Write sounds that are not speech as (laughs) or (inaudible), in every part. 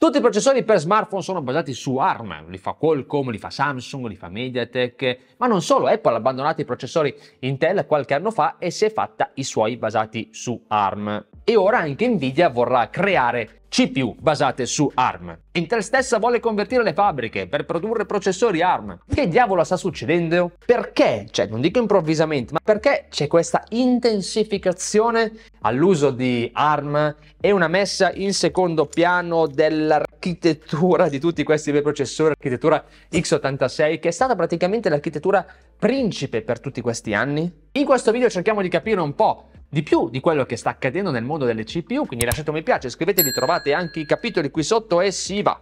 Tutti i processori per smartphone sono basati su ARM, li fa Qualcomm, li fa Samsung, li fa Mediatek, ma non solo, Apple ha abbandonato i processori Intel qualche anno fa e si è fatta i suoi basati su ARM. E ora anche Nvidia vorrà creare CPU basate su ARM. Intel stessa vuole convertire le fabbriche per produrre processori ARM. Che diavolo sta succedendo? Perché, cioè non dico improvvisamente, ma perché c'è questa intensificazione all'uso di ARM e una messa in secondo piano dell'architettura di tutti questi bei processori, architettura x86, che è stata praticamente l'architettura principe per tutti questi anni? In questo video cerchiamo di capire un po' di più di quello che sta accadendo nel mondo delle CPU, quindi lasciate un mi piace, iscrivetevi, trovate anche i capitoli qui sotto e si va!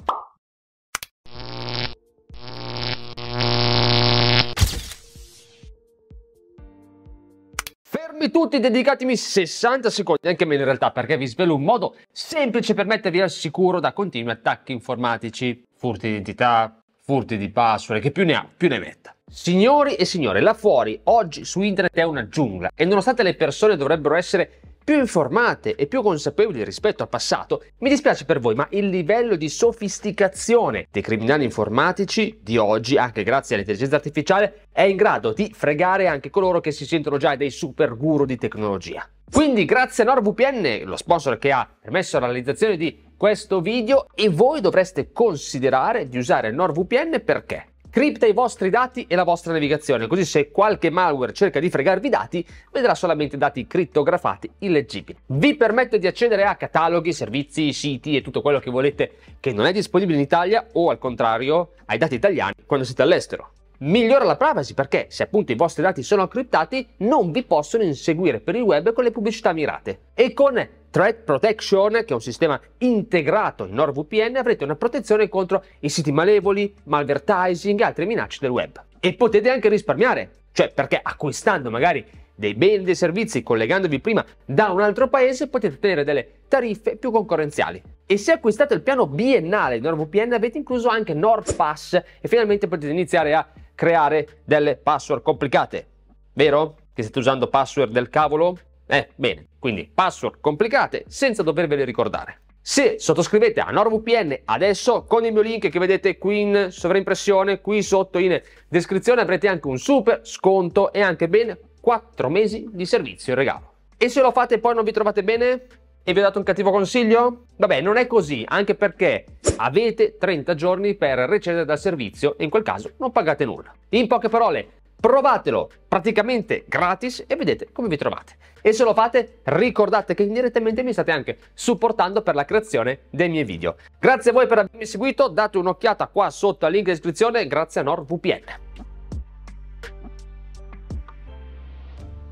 Fermi tutti, dedicatemi 60 secondi, anche meno in realtà, perché vi svelo un modo semplice per mettervi al sicuro da continui attacchi informatici, furti di identità, furti di password, che più ne ha, più ne metta. Signori e signore, là fuori oggi su internet è una giungla e nonostante le persone dovrebbero essere più informate e più consapevoli rispetto al passato, mi dispiace per voi, ma il livello di sofisticazione dei criminali informatici di oggi, anche grazie all'intelligenza artificiale, è in grado di fregare anche coloro che si sentono già dei super guru di tecnologia. Quindi grazie a NordVPN, lo sponsor che ha permesso la realizzazione di questo video, e voi dovreste considerare di usare NordVPN perché? cripta i vostri dati e la vostra navigazione, così se qualche malware cerca di fregarvi i dati, vedrà solamente dati crittografati illeggibili. Vi permette di accedere a cataloghi, servizi, siti e tutto quello che volete che non è disponibile in Italia o al contrario ai dati italiani quando siete all'estero. Migliora la privacy perché se appunto i vostri dati sono criptati non vi possono inseguire per il web con le pubblicità mirate. E con Threat Protection, che è un sistema integrato in NordVPN, avrete una protezione contro i siti malevoli, malvertising e altre minacce del web. E potete anche risparmiare, cioè perché acquistando magari dei beni e dei servizi collegandovi prima da un altro paese potete ottenere delle tariffe più concorrenziali. E se acquistate il piano biennale di NordVPN avete incluso anche NordPass e finalmente potete iniziare a creare delle password complicate. Vero? Che state usando password del cavolo? Eh, bene, quindi password complicate senza dovervele ricordare. Se sottoscrivete a NordVPN adesso con il mio link che vedete qui in sovraimpressione, qui sotto in descrizione avrete anche un super sconto e anche ben 4 mesi di servizio in regalo. E se lo fate e poi non vi trovate bene e vi ho dato un cattivo consiglio? Vabbè, non è così, anche perché avete 30 giorni per recedere dal servizio e in quel caso non pagate nulla. In poche parole, provatelo praticamente gratis e vedete come vi trovate. E se lo fate ricordate che indirettamente mi state anche supportando per la creazione dei miei video. Grazie a voi per avermi seguito, date un'occhiata qua sotto al link in descrizione, grazie a NordVPN.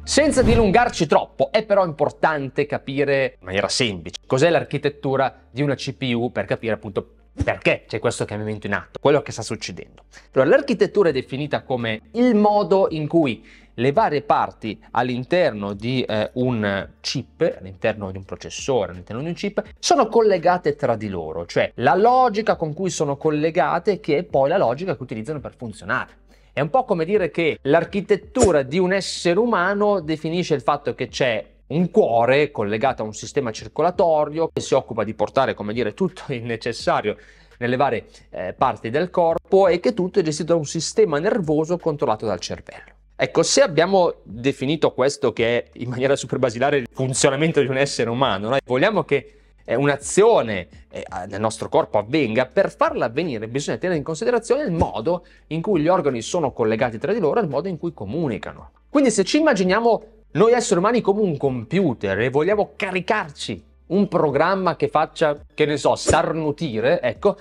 Senza dilungarci troppo, è però importante capire in maniera semplice cos'è l'architettura di una CPU per capire appunto perché c'è questo cambiamento in atto? Quello che sta succedendo. Allora, l'architettura è definita come il modo in cui le varie parti all'interno di eh, un chip, all'interno di un processore, all'interno di un chip, sono collegate tra di loro, cioè la logica con cui sono collegate che è poi la logica che utilizzano per funzionare. È un po' come dire che l'architettura di un essere umano definisce il fatto che c'è un cuore collegato a un sistema circolatorio che si occupa di portare, come dire, tutto il necessario nelle varie eh, parti del corpo e che tutto è gestito da un sistema nervoso controllato dal cervello. Ecco, se abbiamo definito questo che è in maniera super basilare il funzionamento di un essere umano, noi vogliamo che eh, un'azione eh, nel nostro corpo avvenga, per farla avvenire bisogna tenere in considerazione il modo in cui gli organi sono collegati tra di loro e il modo in cui comunicano. Quindi se ci immaginiamo noi esseri umani come un computer e vogliamo caricarci un programma che faccia, che ne so, starnutire, ecco,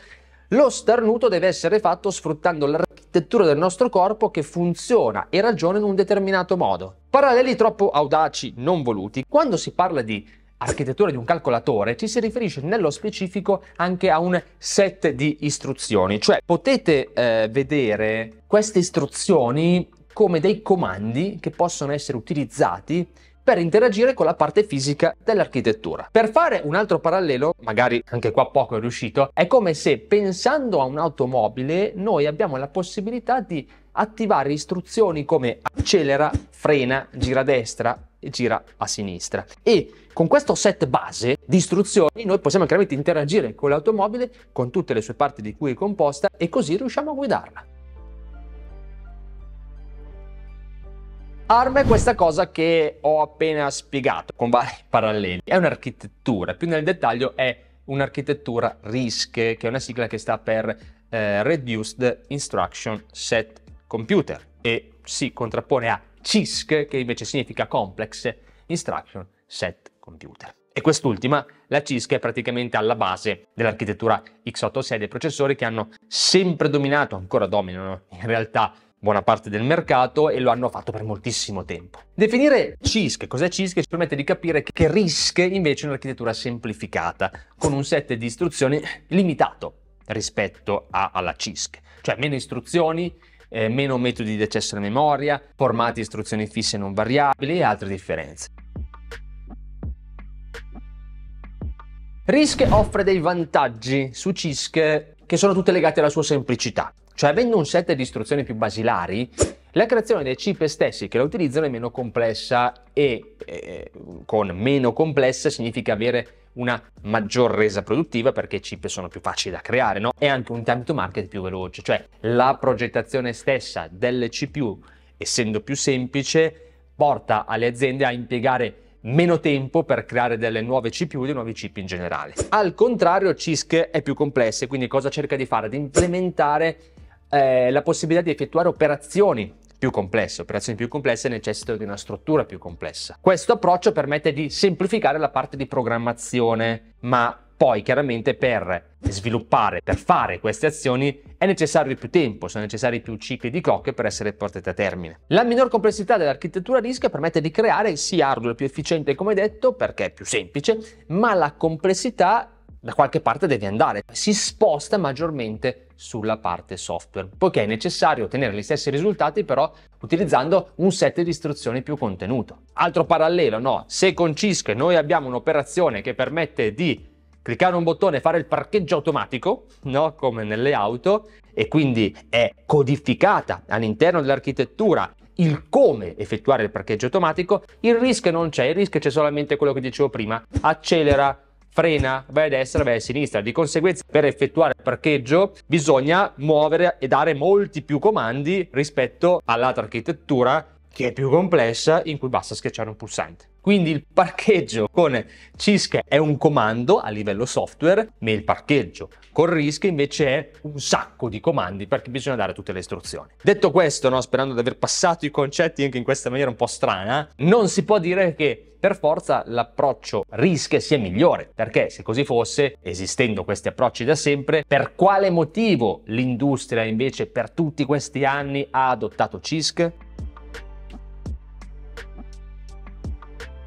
lo starnuto deve essere fatto sfruttando l'architettura del nostro corpo che funziona e ragiona in un determinato modo. Paralleli troppo audaci non voluti. Quando si parla di architettura di un calcolatore ci si riferisce nello specifico anche a un set di istruzioni, cioè potete eh, vedere queste istruzioni come dei comandi che possono essere utilizzati per interagire con la parte fisica dell'architettura. Per fare un altro parallelo, magari anche qua poco è riuscito, è come se pensando a un'automobile noi abbiamo la possibilità di attivare istruzioni come accelera, frena, gira a destra, e gira a sinistra. E con questo set base di istruzioni noi possiamo chiaramente interagire con l'automobile, con tutte le sue parti di cui è composta e così riusciamo a guidarla. ARM è questa cosa che ho appena spiegato con vari paralleli. È un'architettura, più nel dettaglio è un'architettura RISC, che è una sigla che sta per eh, Reduced Instruction Set Computer e si contrappone a CISC, che invece significa Complex Instruction Set Computer. E quest'ultima, la CISC, è praticamente alla base dell'architettura x86 dei processori che hanno sempre dominato, ancora dominano in realtà, buona parte del mercato e lo hanno fatto per moltissimo tempo. Definire CISC, cos'è CISC, ci permette di capire che RISC invece è un'architettura semplificata, con un set di istruzioni limitato rispetto a, alla CISC, cioè meno istruzioni, eh, meno metodi di accesso alla memoria, formati istruzioni fisse non variabili e altre differenze. RISC offre dei vantaggi su CISC che sono tutte legate alla sua semplicità. Cioè, avendo un set di istruzioni più basilari, la creazione dei chip stessi che la utilizzano è meno complessa e eh, con meno complessa significa avere una maggior resa produttiva perché i chip sono più facili da creare no? e anche un time to market più veloce, cioè la progettazione stessa delle CPU essendo più semplice porta alle aziende a impiegare meno tempo per creare delle nuove CPU e dei nuovi chip in generale. Al contrario CISC è più complesso e quindi cosa cerca di fare? Di implementare eh, la possibilità di effettuare operazioni più complesse. Operazioni più complesse necessitano di una struttura più complessa. Questo approccio permette di semplificare la parte di programmazione, ma poi chiaramente per sviluppare, per fare queste azioni è necessario più tempo, sono necessari più cicli di clock per essere portate a termine. La minor complessità dell'architettura RISC permette di creare sia hardware più efficiente come detto perché è più semplice, ma la complessità da qualche parte deve andare, si sposta maggiormente sulla parte software, poiché è necessario ottenere gli stessi risultati però utilizzando un set di istruzioni più contenuto. Altro parallelo, no? Se con CISC noi abbiamo un'operazione che permette di cliccare un bottone e fare il parcheggio automatico, no? come nelle auto, e quindi è codificata all'interno dell'architettura il come effettuare il parcheggio automatico, il rischio non c'è, il rischio c'è solamente quello che dicevo prima, accelera frena, vai a destra, vai a sinistra. Di conseguenza, per effettuare il parcheggio bisogna muovere e dare molti più comandi rispetto all'altra architettura che è più complessa in cui basta schiacciare un pulsante. Quindi il parcheggio con CISC è un comando a livello software, ma il parcheggio con RISC invece è un sacco di comandi perché bisogna dare tutte le istruzioni. Detto questo, no, sperando di aver passato i concetti anche in questa maniera un po' strana, non si può dire che per forza l'approccio RISC sia migliore, perché se così fosse, esistendo questi approcci da sempre, per quale motivo l'industria invece per tutti questi anni ha adottato CISC?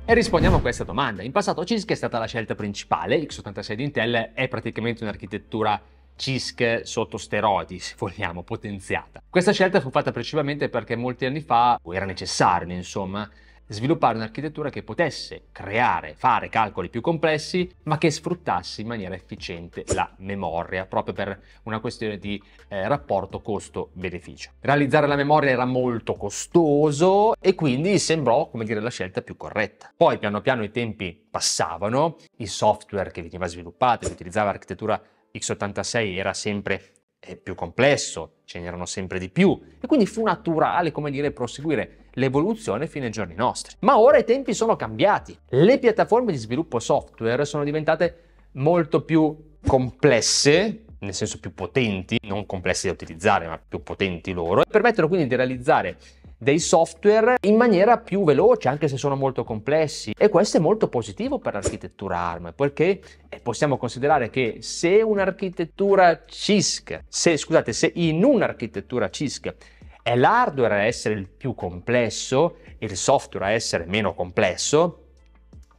E rispondiamo a questa domanda. In passato CISC è stata la scelta principale, x86 di Intel è praticamente un'architettura CISC sotto steroidi, se vogliamo, potenziata. Questa scelta fu fatta principalmente perché molti anni fa o era necessario, insomma, sviluppare un'architettura che potesse creare, fare calcoli più complessi, ma che sfruttasse in maniera efficiente la memoria, proprio per una questione di eh, rapporto costo-beneficio. Realizzare la memoria era molto costoso e quindi sembrò, come dire, la scelta più corretta. Poi piano piano i tempi passavano, il software che veniva sviluppato, e utilizzava l'architettura x86 era sempre eh, più complesso, ce n'erano sempre di più e quindi fu naturale, come dire, proseguire l'evoluzione fino ai giorni nostri. Ma ora i tempi sono cambiati. Le piattaforme di sviluppo software sono diventate molto più complesse, nel senso più potenti, non complesse da utilizzare, ma più potenti loro, e permettono quindi di realizzare dei software in maniera più veloce, anche se sono molto complessi. E questo è molto positivo per l'architettura ARM, perché eh, possiamo considerare che se un'architettura CISC, se, scusate, se in un'architettura CISC è l'hardware a essere il più complesso e il software a essere meno complesso,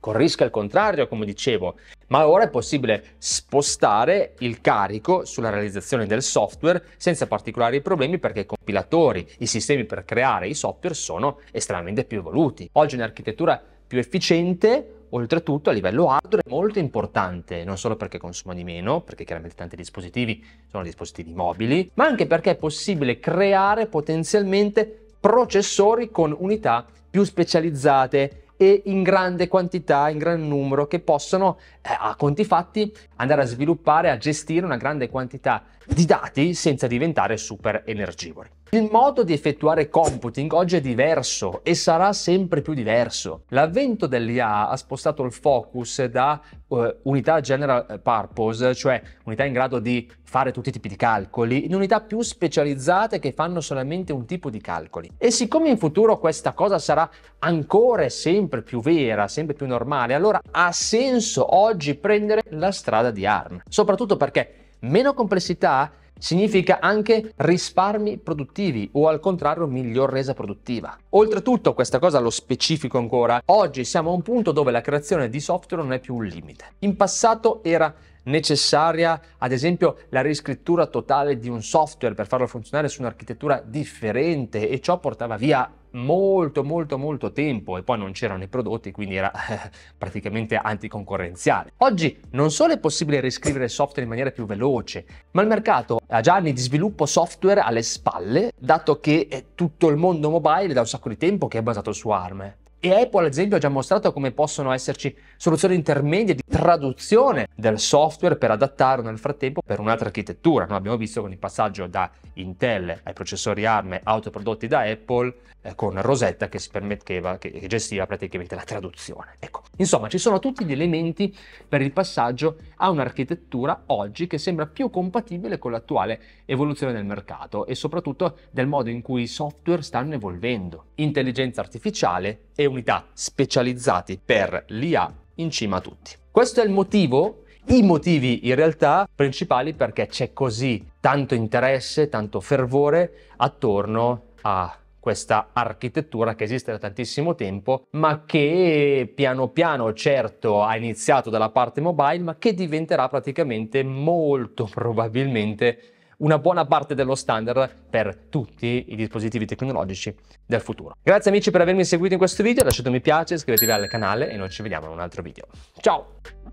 con rischio al contrario, come dicevo, ma ora è possibile spostare il carico sulla realizzazione del software senza particolari problemi perché i compilatori, i sistemi per creare i software sono estremamente più evoluti. Oggi un'architettura più efficiente Oltretutto a livello hardware è molto importante, non solo perché consuma di meno, perché chiaramente tanti dispositivi sono dispositivi mobili, ma anche perché è possibile creare potenzialmente processori con unità più specializzate e in grande quantità, in gran numero, che possono, eh, a conti fatti, andare a sviluppare, a gestire una grande quantità di di dati senza diventare super energivori. Il modo di effettuare computing oggi è diverso e sarà sempre più diverso. L'avvento dell'IA ha spostato il focus da uh, unità general purpose, cioè unità in grado di fare tutti i tipi di calcoli, in unità più specializzate che fanno solamente un tipo di calcoli. E siccome in futuro questa cosa sarà ancora e sempre più vera, sempre più normale, allora ha senso oggi prendere la strada di ARM, soprattutto perché Meno complessità significa anche risparmi produttivi o al contrario miglior resa produttiva. Oltretutto, questa cosa lo specifico ancora, oggi siamo a un punto dove la creazione di software non è più un limite. In passato era necessaria, ad esempio, la riscrittura totale di un software per farlo funzionare su un'architettura differente e ciò portava via molto molto molto tempo e poi non c'erano i prodotti quindi era eh, (laughs) praticamente anticoncorrenziale. Oggi non solo è possibile riscrivere software in maniera più veloce, ma il mercato ha già anni di sviluppo software alle spalle, dato che tutto il mondo mobile da un sacco di tempo che è basato su ARM. E Apple, ad esempio, ha già mostrato come possono esserci soluzioni intermedie di traduzione del software per adattarlo nel frattempo per un'altra architettura. No, abbiamo visto con il passaggio da Intel ai processori ARM autoprodotti da Apple eh, con Rosetta che, permetteva, che, che gestiva praticamente la traduzione. Ecco, insomma, ci sono tutti gli elementi per il passaggio a un'architettura oggi che sembra più compatibile con l'attuale evoluzione del mercato e soprattutto del modo in cui i software stanno evolvendo. Intelligenza artificiale e unità specializzati per l'IA in cima a tutti. Questo è il motivo i motivi in realtà principali perché c'è così tanto interesse, tanto fervore attorno a questa architettura che esiste da tantissimo tempo, ma che piano piano certo ha iniziato dalla parte mobile, ma che diventerà praticamente molto probabilmente una buona parte dello standard per tutti i dispositivi tecnologici del futuro. Grazie amici per avermi seguito in questo video, lasciate un mi piace, iscrivetevi al canale e noi ci vediamo in un altro video. Ciao!